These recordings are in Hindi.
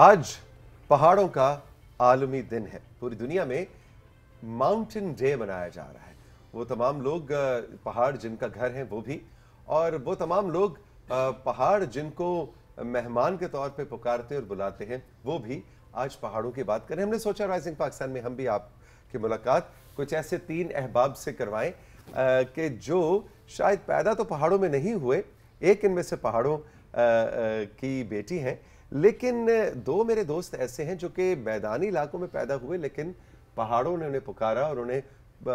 आज पहाड़ों का आलमी दिन है पूरी दुनिया में माउंटेन डे मनाया जा रहा है वो तमाम लोग पहाड़ जिनका घर है वो भी और वो तमाम लोग पहाड़ जिनको मेहमान के तौर पे पुकारते और बुलाते हैं वो भी आज पहाड़ों की बात करें हमने सोचा राइजिंग पाकिस्तान में हम भी आपकी मुलाकात कुछ ऐसे तीन अहबाब से करवाएं कि जो शायद पैदा तो पहाड़ों में नहीं हुए एक इनमें से पहाड़ों की बेटी हैं लेकिन दो मेरे दोस्त ऐसे हैं जो कि मैदानी इलाकों में पैदा हुए लेकिन पहाड़ों ने उन्हें पुकारा और उन्हें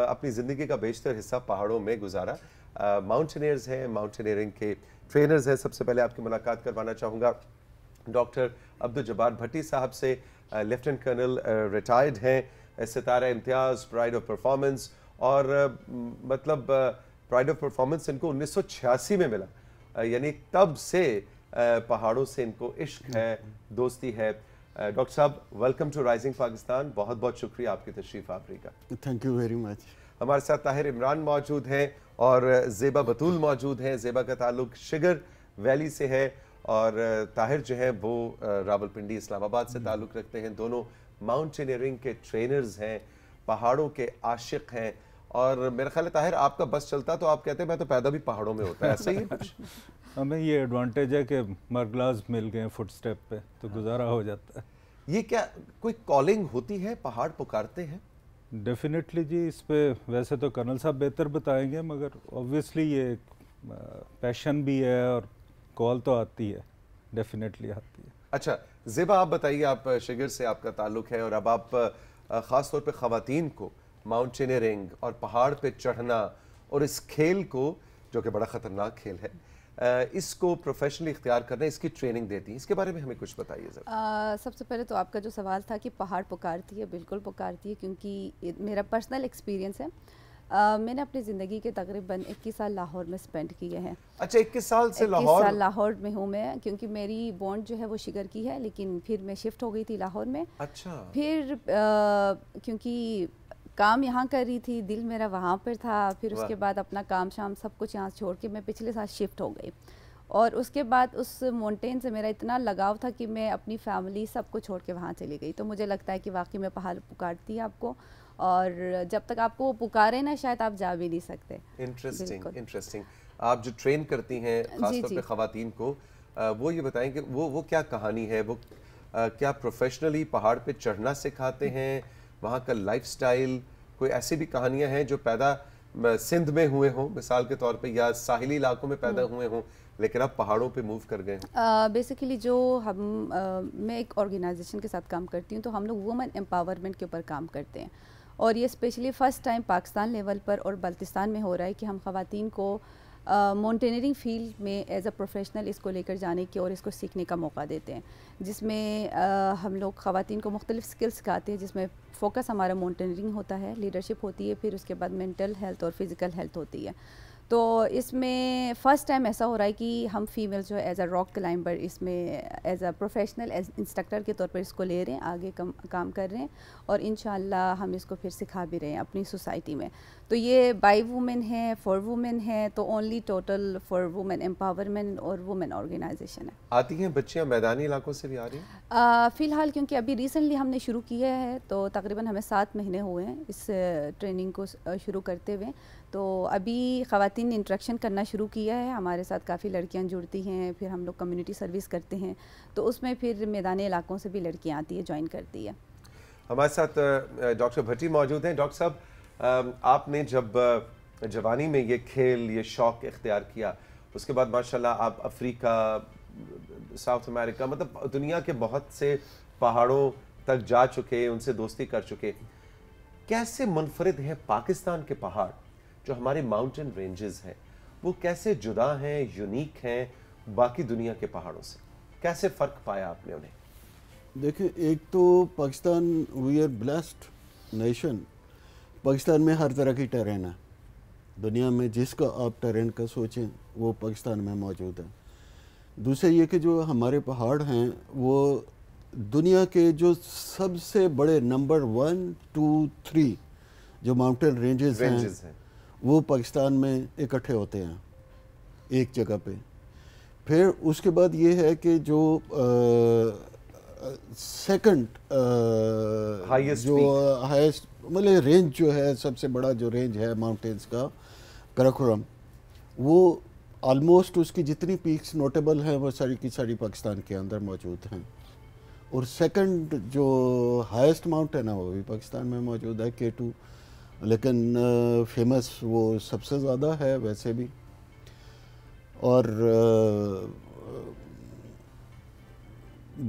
अपनी ज़िंदगी का बेशतर हिस्सा पहाड़ों में गुजारा माउंटेनियर्स हैं माउंटेनियरिंग के ट्रेनर्स हैं सबसे पहले आपकी मुलाकात करवाना चाहूँगा डॉक्टर अब्दुल भट्टी साहब से लेफ्टिनेंट कर्नल रिटायर्ड हैं Sitara Imtiaz pride of performance और मतलब प्राइड ऑफ परफॉर्मेंस इनको 1986 में मिला यानी तब से पहाड़ों से इनको इश्क है दोस्ती है डॉक्टर साहब वेलकम टू राइजिंग पाकिस्तान बहुत बहुत शुक्रिया आपकी तशरीफ आफरी का थैंक यू वेरी मच हमारे साथ ताहिर इमरान मौजूद हैं और जेबा बतूल मौजूद हैं जेबा का ताल्लुक शिगर वैली से है और ताहिर जो है वो रावलपिंडी इस्लामाबाद से ताल्लुक़ रखते हैं दोनों माउंटेनियरिंग के ट्रेनर्स हैं पहाड़ों के आशिक हैं और मेरा ख्याल ताहिर आपका बस चलता तो आप कहते हैं मैं तो पैदा भी पहाड़ों में होता है ऐसा ही कुछ हमें ये एडवांटेज है कि मरग्लास मिल गए फुट स्टेप पे तो हाँ। गुजारा हो जाता है ये क्या कोई कॉलिंग होती है पहाड़ पुकारते हैं डेफिनेटली जी इस पर वैसे तो कर्नल साहब बेहतर बताएंगे मगर ऑब्वियसली ये एक पैशन भी है और कॉल तो आती है डेफिनेटली आती है अच्छा ज़िबा आप बताइए आप शिगर से आपका ताल्लुक है और अब आप ख़ास तौर पे ख़वातीन को माउंटेनियरिंग और पहाड़ पे चढ़ना और इस खेल को जो कि बड़ा ख़तरनाक खेल है इसको प्रोफेशनली इख्तियार करना इसकी ट्रेनिंग देती हैं इसके बारे में हमें कुछ बताइए सर सबसे पहले तो आपका जो सवाल था कि पहाड़ पुकारती है बिल्कुल पुकारती है क्योंकि मेरा पर्सनल एक्सपीरियंस है आ, मैंने अपनी ज़िंदगी के तकरीबन 21 साल लाहौर में स्पेंड किए हैं अच्छा 21 साल से लाहौर साल लाहौर में हूँ मैं क्योंकि मेरी बॉन्ड जो है वो शिगर की है लेकिन फिर मैं शिफ्ट हो गई थी लाहौर में अच्छा फिर आ, क्योंकि काम यहाँ कर रही थी दिल मेरा वहाँ पर था फिर उसके बाद अपना काम शाम सब कुछ यहाँ छोड़ के मैं पिछले साल शिफ्ट हो गई और उसके बाद उस माउंटेन से मेरा इतना लगाव था कि मैं अपनी फैमिली सब को छोड़ के वहाँ चली गई तो मुझे लगता है कि वाकई मैं पहाड़ पुकारती हूँ आपको और जब तक आपको वो पुकारे ना शायद आप जा भी नहीं सकते इंटरेस्टिंग इंटरेस्टिंग आप जो ट्रेन करती हैं खासतौर पे खातन को वो ये बताएं कि वो वो क्या कहानी है वो क्या प्रोफेशनली पहाड़ पे चढ़ना सिखाते हैं वहाँ का लाइफ कोई ऐसी भी कहानियाँ हैं जो पैदा सिंध में हुए हों मिसाल के तौर पर या साहिली इलाकों में पैदा हम्म। हुए हों लेकिन आप पहाड़ों पे मूव कर गए बेसिकली uh, जो हम uh, मैं एक ऑर्गेनाइजेशन के साथ काम करती हूँ तो हम लोग वुमेन एम्पावरमेंट के ऊपर काम करते हैं और ये specially first time Pakistan level पर और बल्तिस्तान में हो रहा है कि हम खातन को uh, माउंटेनियरिंग फील्ड में एज अ प्रोफेशनल इसको लेकर जाने की और इसको सीखने का मौका देते हैं जिसमें uh, हम लोग खातन को मुख्तलिफ स्किल्स सिखाते हैं जिसमें फ़ोकस हमारा माउंटेनियरिंग होता है लीडरशिप होती है फिर उसके बाद मेंटल हेल्थ और फिज़िकल हेल्थ होती है तो इसमें फ़र्स्ट टाइम ऐसा हो रहा है कि हम फीमेल जो है एज़ अ रॉक क्लाइंबर इसमें as a professional as instructor के तौर पर इसको ले रहे हैं आगे कम, काम कर रहे हैं और इन हम इसको फिर सिखा भी रहे हैं अपनी सोसाइटी में तो ये बाई वुमेन है फॉर वुमेन है तो only total for women empowerment और वुमेन ऑर्गेनाइजेशन है आती हैं बच्चियाँ मैदानी इलाकों से भी आ रही हैं फ़िलहाल क्योंकि अभी रिसेंटली हमने शुरू किया है तो तकरीबन हमें सात महीने हुए हैं इस ट्रेनिंग को शुरू करते हुए तो अभी ख़वान ने इंट्रैक्शन करना शुरू किया है हमारे साथ काफ़ी लड़कियां जुड़ती हैं फिर हम लोग कम्युनिटी सर्विस करते हैं तो उसमें फिर मैदानी इलाकों से भी लड़कियां आती है ज्वाइन करती है हमारे साथ डॉक्टर भट्टी मौजूद हैं डॉक्टर साहब आपने जब जवानी में ये खेल ये शौक इख्तियार किया उसके बाद माशाल्लाह आप अफ्रीका साउथ अमेरिका मतलब दुनिया के बहुत से पहाड़ों तक जा चुके उनसे दोस्ती कर चुके कैसे मुनफरद हैं पाकिस्तान के पहाड़ जो हमारे माउंटेन रेंजेस हैं वो कैसे जुदा हैं यूनिक हैं बाकी दुनिया के पहाड़ों से कैसे फ़र्क पाया आपने उन्हें देखिए एक तो Pakistan we are blessed nation Pakistan में हर तरह की टेरेन है दुनिया में जिसका आप टेरेन का सोचें वो पाकिस्तान में मौजूद है दूसरा ये कि जो हमारे पहाड़ हैं वो दुनिया के जो सबसे बड़े नंबर वन टू थ्री जो माउंटेन रेंजेस हैं, हैं वो पाकिस्तान में इकट्ठे होते हैं एक जगह पे फिर उसके बाद ये है कि जो सेकंड जो हाईएस्ट मतलब रेंज जो है सबसे बड़ा जो रेंज है माउंटेन्स का करखुरम वो आलमोस्ट उसकी जितनी पीक्स नोटेबल हैं वो सारी की सारी पाकिस्तान के अंदर मौजूद हैं और सेकंड जो हाईएस्ट माउंटेन है वो भी पाकिस्तान में मौजूद है के टू लेकिन फेमस वो सबसे ज़्यादा है वैसे भी और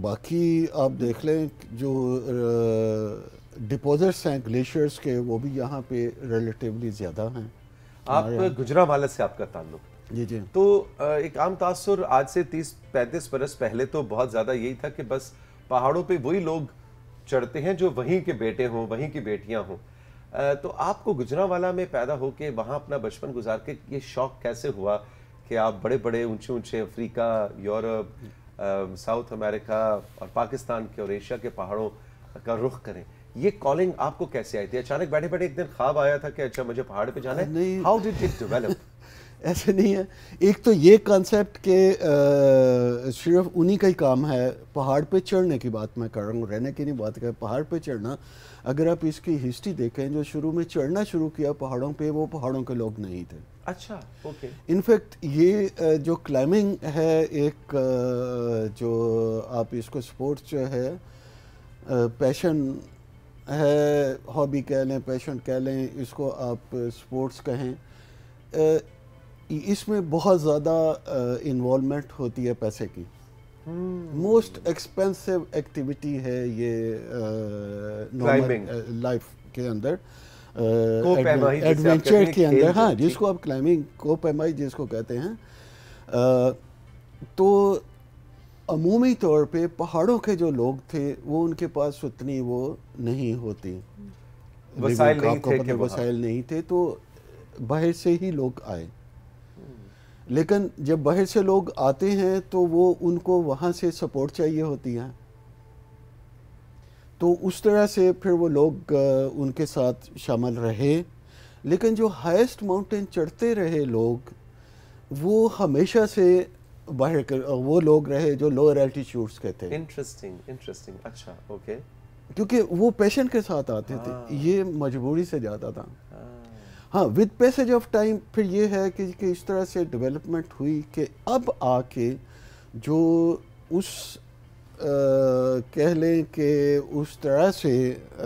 बाकी आप देख लें जो डिपॉजिट्स हैं ग्लेशियर्स के वो भी यहाँ पे रिलेटिवली ज़्यादा हैं आप गुजरा वाले से आपका ताल्लुक जी जी तो एक आम तासर आज से तीस पैंतीस बरस पहले तो बहुत ज़्यादा यही था कि बस पहाड़ों पे वही लोग चढ़ते हैं जो वहीं के बेटे हों वहीं की बेटियाँ हों तो आपको गुजरावाला में पैदा होके वहाँ अपना बचपन गुजार के ये शौक कैसे हुआ कि आप बड़े बड़े ऊंचे ऊंचे अफ्रीका यूरोप साउथ अमेरिका और पाकिस्तान के और एशिया के पहाड़ों का रुख करें ये कॉलिंग आपको कैसे आई थी अचानक बैठे बैठे एक दिन ख्वाब आया था कि अच्छा मुझे पहाड़ पे जाना है हाउ डिड इट डेवलप ऐसे नहीं है एक तो ये कॉन्सेप्ट के सिर्फ उन्हीं का ही काम है पहाड़ पे चढ़ने की बात मैं कर रहा हूँ रहने की नहीं बात कर पहाड़ पे चढ़ना अगर आप इसकी हिस्ट्री देखें जो शुरू में चढ़ना शुरू किया पहाड़ों पे वो पहाड़ों के लोग नहीं थे अच्छा ओके इनफैक्ट ये जो क्लाइंबिंग है एक जो आप इसको स्पोर्ट्स जो है पैशन है हॉबी कह लें पैशन कह लें इसको आप स्पोर्ट्स कहें इसमें बहुत ज़्यादा इन्वॉलमेंट होती है पैसे की मोस्ट एक्सपेंसिव एक्टिविटी है ये लाइफ के अंदर एडवेंचर के अंदर हाँ जिसको आप क्लाइंबिंग को पैमाई जिसको कहते हैं तो अमूमी तौर पे पहाड़ों के जो लोग थे वो उनके पास उतनी वो नहीं होती वसाइल नहीं थे वसाइल नहीं थे तो बाहर से ही लोग आए लेकिन जब बाहर से लोग आते हैं तो वो उनको वहाँ से सपोर्ट चाहिए होती है तो उस तरह से फिर वो लोग उनके साथ शामिल रहे लेकिन जो हाईएस्ट माउंटेन चढ़ते रहे लोग वो हमेशा से बाहर कर वो लोग रहे जो लोअर एल्टीट्यूड्स के थे इंटरेस्टिंग इंटरेस्टिंग अच्छा ओके क्योंकि वो पेशेंट के साथ आते थे हाँ। ये मजबूरी से जाता था हाँ। हाँ विद पैसेज ऑफ टाइम फिर ये है कि, कि इस तरह से डेवलपमेंट हुई कि अब आके जो उस आ, कह लें कि उस तरह से आ,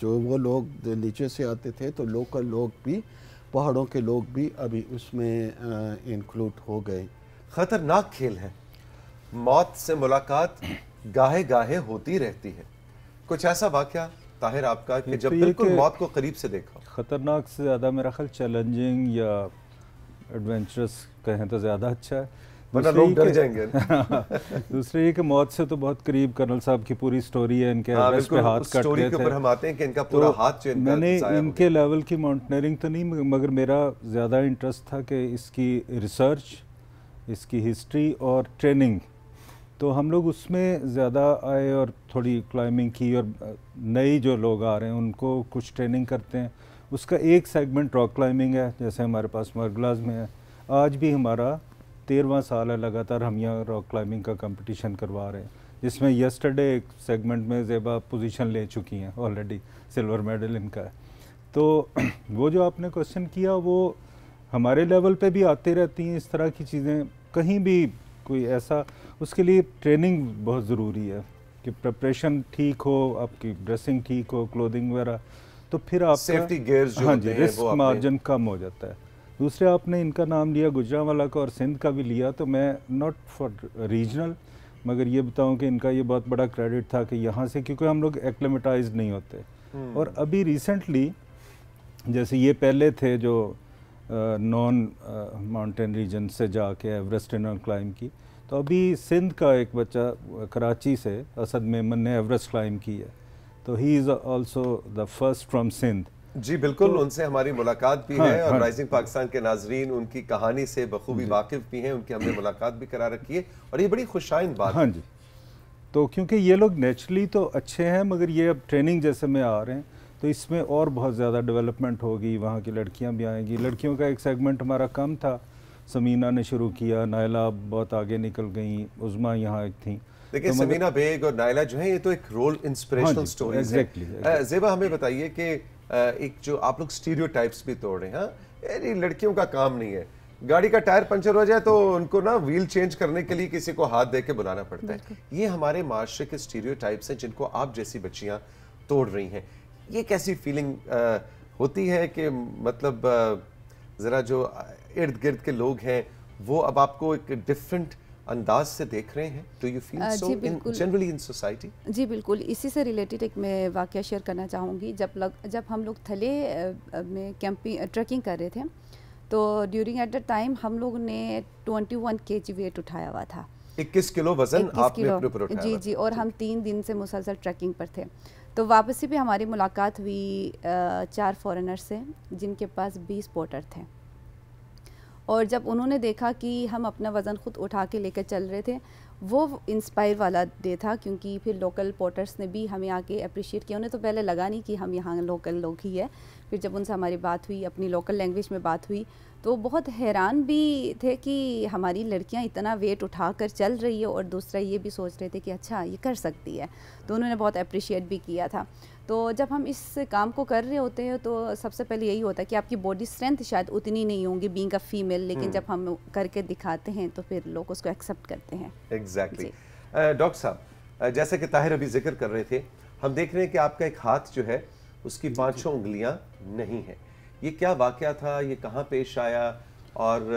जो वो लोग नीचे से आते थे तो लोकल लोग भी पहाड़ों के लोग भी अभी उसमें इंक्लूड हो गए ख़तरनाक खेल है मौत से मुलाकात गाहे गाहे होती रहती है कुछ ऐसा वाक्य ताहिर आपका कि जब तो बिल्कुल मौत को करीब से देखा ख़तरनाक से ज़्यादा मेरा ख्याल चैलेंजिंग या एडवेंचरस कहें तो ज़्यादा अच्छा है लोग डर जाएंगे दूसरे ये कि मौत से तो बहुत करीब कर्नल साहब की पूरी स्टोरी है इनके हाँ, पे हाथ कट गए थे हम आते हैं कि इनका तो पूरा तो हाथ मैंने इनके लेवल की माउंटेनियरिंग तो नहीं मगर मेरा ज़्यादा इंटरेस्ट था कि इसकी रिसर्च इसकी हिस्ट्री और ट्रेनिंग तो हम लोग उसमें ज़्यादा आए और थोड़ी क्लाइंबिंग की और नई जो लोग आ रहे हैं उनको कुछ ट्रेनिंग करते हैं उसका एक सेगमेंट रॉक क्लाइंबिंग है जैसे हमारे पास मरगलाज में है आज भी हमारा तेरहवा साल है लगातार हम यहाँ रॉक क्लाइंबिंग का कंपटीशन करवा रहे हैं जिसमें यस्टरडे एक सेगमेंट में जेबा पोजीशन ले चुकी हैं ऑलरेडी सिल्वर मेडल इनका है तो वो जो आपने क्वेश्चन किया वो हमारे लेवल पे भी आते रहती हैं इस तरह की चीज़ें कहीं भी कोई ऐसा उसके लिए ट्रेनिंग बहुत ज़रूरी है कि प्रिपरेशन ठीक हो आपकी ड्रेसिंग ठीक हो क्लोथिंग वगैरह तो फिर आप सेफ्टी गेयर्स हाँ जी रिस्क मार्जिन कम हो जाता है दूसरे आपने इनका नाम लिया गुजरावाला का और सिंध का भी लिया तो मैं नॉट फॉर रीजनल मगर ये बताऊं कि इनका ये बहुत बड़ा क्रेडिट था कि यहाँ से क्योंकि हम लोग एक्लेमेटाइज नहीं होते हम्म। और अभी रिसेंटली जैसे ये पहले थे जो नॉन माउंटेन रीजन से जाके एवरेस्ट इनर क्लाइम की तो अभी सिंध का एक बच्चा कराची से असद मेमन ने एवरेस्ट क्लाइम की है तो he is also the first from Sindh जी बिल्कुल तो, उनसे हमारी मुलाकात भी हाँ, है और हाँ, राइजिंग पाकिस्तान के नाजरीन उनकी कहानी से बखूबी वाकिफ भी हैं उनकी हमने मुलाकात भी करा रखी है और ये बड़ी खुशाइन बात हाँ जी तो क्योंकि ये लोग नेचुरली तो अच्छे हैं मगर ये अब ट्रेनिंग जैसे में आ रहे हैं तो इसमें और बहुत ज़्यादा डेवलपमेंट होगी वहाँ की लड़कियाँ भी आएंगी लड़कियों का एक सेगमेंट हमारा कम था समीना ने शुरू किया नायला बहुत आगे निकल गई उजमा यहाँ एक थी देखिए तो मतलब समीना बेग और नायला जो है ये तो एक रोल इंस्पिरेशनल हाँ स्टोरी exactly, exactly. जेबा हमें बताइए कि एक जो आप लोग स्टीरियो भी तोड़ रहे हैं हाँ? लड़कियों का काम नहीं है गाड़ी का टायर पंचर हो जाए तो उनको ना व्हील चेंज करने के लिए किसी को हाथ दे के बुलाना पड़ता है ये हमारे माशरे के स्टीरियो हैं जिनको आप जैसी बच्चियाँ तोड़ रही हैं ये कैसी फीलिंग होती है कि मतलब ज़रा जो इर्द गिर्द के लोग हैं वो अब आपको एक डिफरेंट अंदाज से देख रहे हैं do you feel so in generally in society जी बिल्कुल इसी से रिलेटेड एक मैं वाक्य शेयर करना चाहूँगी जब लग जब हम लोग थले में कैंपिंग ट्रैकिंग कर रहे थे तो ड्यूरिंग एट द टाइम हम लोग ने 21 वन केजी वेट उठाया हुआ था 21 किलो वजन आपने किलो, अपने ऊपर उठाया जी जी और हम तीन दिन से मुसलसल ट्रैकिंग पर थे तो वापसी पे हमारी मुलाकात हुई चार फॉरेनर से जिनके पास बीस पोर्टर थे और जब उन्होंने देखा कि हम अपना वज़न ख़ुद उठा के लेकर चल रहे थे वो इंस्पायर वाला डे था क्योंकि फिर लोकल पोर्टर्स ने भी हमें आके अप्रिशिएट किया उन्हें तो पहले लगा नहीं कि हम यहाँ लोकल लोग ही है फिर जब उनसे हमारी बात हुई अपनी लोकल लैंग्वेज में बात हुई तो बहुत हैरान भी थे कि हमारी लड़कियाँ इतना वेट उठा कर चल रही है और दूसरा ये भी सोच रहे थे कि अच्छा ये कर सकती है तो उन्होंने बहुत अप्रिशिएट भी किया था तो जब हम इस काम को कर रहे होते हैं तो सबसे पहले यही होता है कि आपकी बॉडी स्ट्रेंथ शायद उतनी नहीं होंगी बींग अ फीमेल लेकिन हम्म। जब हम करके दिखाते हैं तो फिर लोग उसको एक्सेप्ट करते हैं एग्जैक्टली डॉक्टर साहब जैसे कि ताहिर अभी जिक्र कर रहे थे हम देख रहे हैं कि आपका एक हाथ जो है उसकी पाँचों उंगलियाँ नहीं है ये क्या वाक़ था ये कहाँ पेश आया और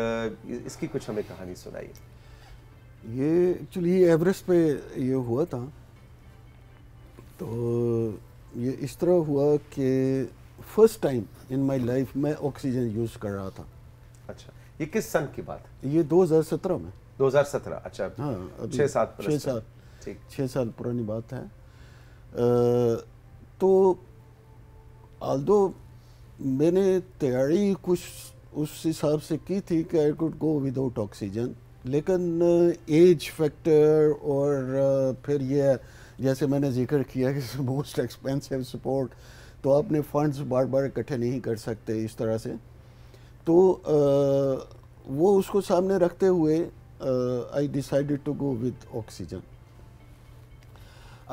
इसकी कुछ हमें कहानी सुनाइए ये एक्चुअली एवरेस्ट पे ये हुआ था तो ये इस तरह हुआ कि first time in my life मैं ऑक्सीजन यूज़ कर रहा था अच्छा ये किस सन की बात ये 2017 में 2017 अच्छा हाँ छः सात छः साल ठीक छः साल पुरानी बात है आ, तो दो मैंने तैयारी कुछ उस हिसाब से की थी कि I could go without oxygen लेकिन एज फैक्टर और फिर ये जैसे मैंने जिक्र किया कि मोस्ट एक्सपेंसिव सपोर्ट तो अपने फंड्स बार बार इकट्ठे नहीं कर सकते इस तरह से तो आ, वो उसको सामने रखते हुए I decided to go with oxygen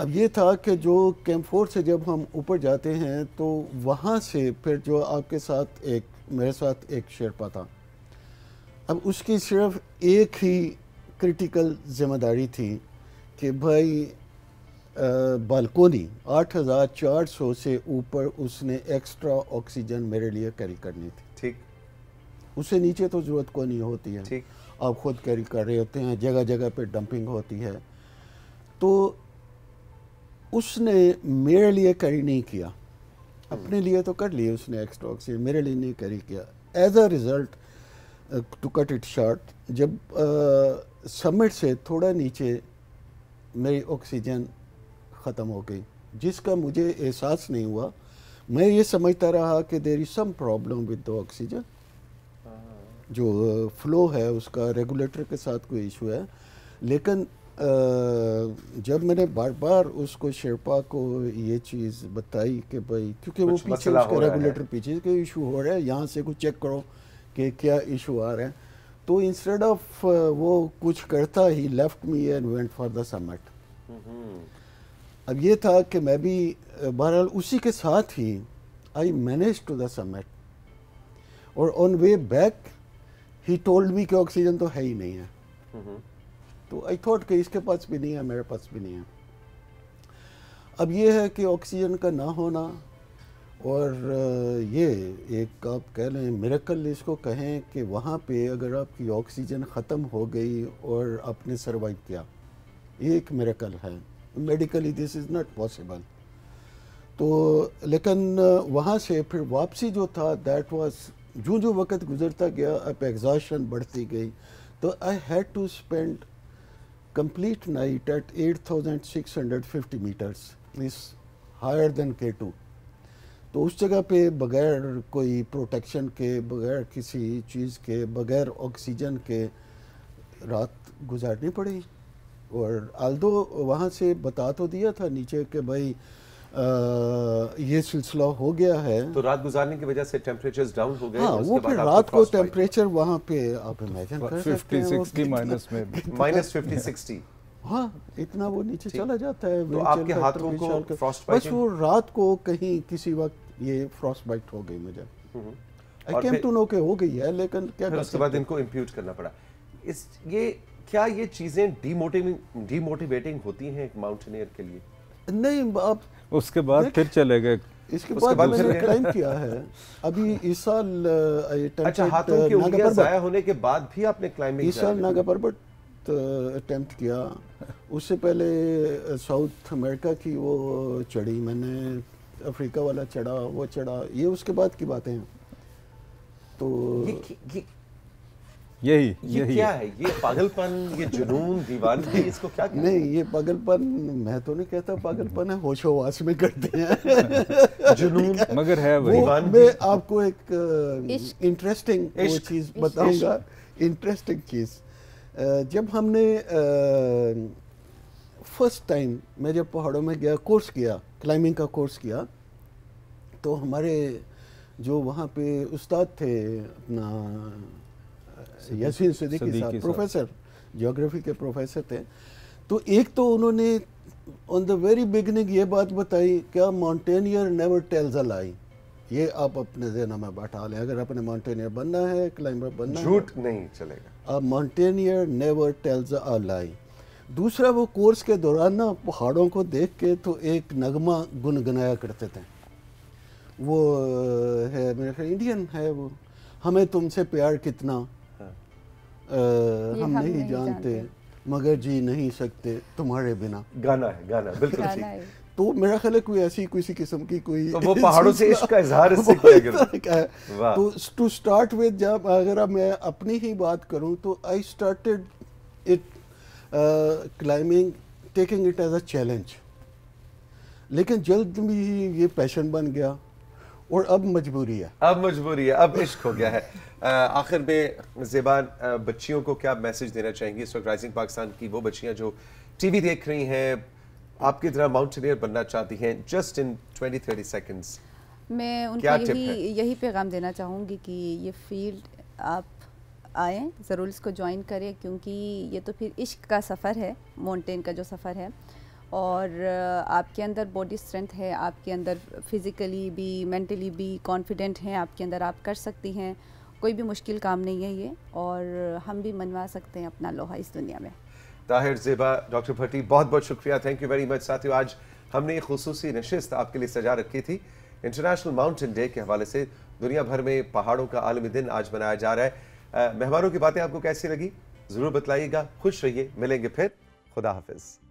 अब ये था कि जो कैम्फोर से जब हम ऊपर जाते हैं तो वहाँ से फिर जो आपके साथ एक मेरे साथ एक शेरपा था अब उसकी सिर्फ एक ही क्रिटिकल जिम्मेदारी थी कि भाई बालकोनी 8400 से ऊपर उसने एक्स्ट्रा ऑक्सीजन मेरे लिए कैरी करनी थी ठीक उससे नीचे तो ज़रूरत को नहीं होती है ठीक आप खुद कैरी कर रहे होते हैं जगह जगह पे डंपिंग होती है तो उसने मेरे लिए कैरी नहीं किया अपने लिए तो कर लिए उसने एक्स्ट्रा ऑक्सीजन मेरे लिए नहीं कैरी किया as a result to cut it short जब समिट से थोड़ा नीचे मेरी ऑक्सीजन ख़त्म हो गई जिसका मुझे एहसास नहीं हुआ मैं ये समझता रहा कि there is some problem with the oxygen जो फ्लो है उसका रेगुलेटर के साथ कोई इशू है लेकिन जब मैंने बार बार उसको शेरपा को ये चीज़ बताई कि भाई क्योंकि वो पीछे उसका रेगुलेटर पीछे के इशू हो रहा है यहाँ से कुछ चेक करो कि क्या इशू आ रहा है तो इंस्टेड ऑफ वो कुछ करता he left me and went for the summit अब ये था कि मैं भी बहरहाल उसी के साथ ही I manage to the summit और on way back he told me कि ऑक्सीजन तो है ही नहीं है तो आई थॉट कि इसके पास भी नहीं है मेरे पास भी नहीं है अब ये है कि ऑक्सीजन का ना होना और ये एक आप कह लें मेरेकल इसको कहें कि वहाँ पे अगर आपकी ऑक्सीजन ख़त्म हो गई और आपने सर्वाइव किया ये एक मेरेकल है medically this is not possible तो लेकिन वहाँ से फिर वापसी जो था दैट वाज जो जो वक्त गुजरता गया अब एग्जॉशन बढ़ती गई तो I had to spend complete night at 8650 is higher than K two तो उस जगह पे बगैर कोई प्रोटेक्शन के बगैर किसी चीज़ के बगैर ऑक्सीजन के रात गुजारनी पड़ी और आल्दो वहाँ से बता तो दिया था नीचे कि भाई आ, ये सिलसिला हो गया है तो रात गुजारने की वजह से टेम्परेचर डाउन हो गए हाँ, वो फिर रात को टेम्परेचर वहाँ पे आप इमेजिन कर 50, 60 माइनस में माइनस 50 60 हाँ इतना वो नीचे चला जाता है तो आपके हाथों को फ्रॉस्ट बस वो रात को कहीं किसी वक्त ये फ्रॉस्ट बाइट हो गई मुझे आई कैम टू नो के हो गई है लेकिन क्या उसके बाद इनको इम्प्यूट करना पड़ा इस ये क्या ये चीज़ें डीमोटिवेटिंग डीमोटिवेटिंग होती हैं एक माउंटेनियर के लिए नहीं आप उसके बाद फिर चले गए इसके बाद मैंने क्लाइम किया है अभी इस साल अच्छा हाथों की उंगलियां जाया होने के बाद भी आपने क्लाइंबिंग इस साल नागा पर्वत अटेम्प्ट किया उससे पहले साउथ अमेरिका की वो चढ़ी मैंने अफ्रीका वाला चढ़ा वो चढ़ा ये उसके बाद की बातें हैं तो ये, ये यही ये यही क्या है ये पागलपन ये जुनून दीवानगी इसको क्या कहते नहीं ये पागलपन मैं तो नहीं कहता पागलपन है होश हवास में करते हैं जुनून मगर है वो मैं आपको एक इंटरेस्टिंग वो चीज़ बताऊंगा इंटरेस्टिंग चीज़ जब हमने फर्स्ट टाइम मैं जब पहाड़ों में गया कोर्स किया क्लाइंबिंग का कोर्स किया तो हमारे जो वहाँ पे उस्ताद थे अपना यसीन सिद्दीकी साहब प्रोफेसर ज्योग्राफी के प्रोफेसर थे तो एक तो उन्होंने ऑन द वेरी बिगनिंग ये बात बताई क्या mountaineer never tells a lie ये आप अपने जहना में बैठा लें अगर आपने माउंटेनियर बनना है क्लाइंबर बनना झूठ नहीं चलेगा a mountaineer never tells a lie दूसरा वो कोर्स के दौरान ना पहाड़ों को देख के तो एक नगमा गुनगुनाया करते थे वो है मेरे ख्याल इंडियन है वो हमें तुमसे प्यार कितना हम नहीं, नहीं जानते, जानते मगर जी नहीं सकते तुम्हारे बिना गाना है गाना बिल्कुल है। तो मेरा ख्याल है कोई ऐसी किसी किस्म की कोई तो वो पहाड़ों से इश्क का इजहार तो टू स्टार्ट विद जब अगर मैं अपनी ही बात करूं तो I started it climbing taking it as a challenge लेकिन जल्द भी ये पैशन बन गया और अब मजबूरी है अब मजबूरी है अब इश्क हो गया है आखिर में जेबान बच्चियों को क्या मैसेज देना चाहेंगे इस वक्त राइजिंग पाकिस्तान की वो बच्चियाँ जो टीवी देख रही हैं आपकी तरह माउंटेनियर बनना चाहती हैं just in twenty thirty seconds मैं उनको यही यही पैगाम देना चाहूँगी कि ये फील्ड आप आए ज़रूर इसको ज्वाइन करें क्योंकि ये तो फिर इश्क का सफ़र है माउंटेन का जो सफ़र है और आपके अंदर बॉडी स्ट्रेंथ है आपके अंदर फिज़िकली भी मेंटली भी कॉन्फिडेंट हैं आपके अंदर आप कर सकती हैं कोई भी मुश्किल काम नहीं है ये और हम भी मनवा सकते हैं अपना लोहा इस दुनिया में ताहिर जेबा डॉक्टर भट्टी बहुत बहुत शुक्रिया थैंक यू वेरी मच साथियों आज हमने खसूस नशस्त आपके लिए सजा रखी थी इंटरनेशनल माउंटेन डे के हवाले से दुनिया भर में पहाड़ों का आलमी दिन आज मनाया जा रहा है मेहमानों की बातें आपको कैसी लगी ज़रूर बतलाइएगा खुश रहिए मिलेंगे फिर खुदा हाफिज़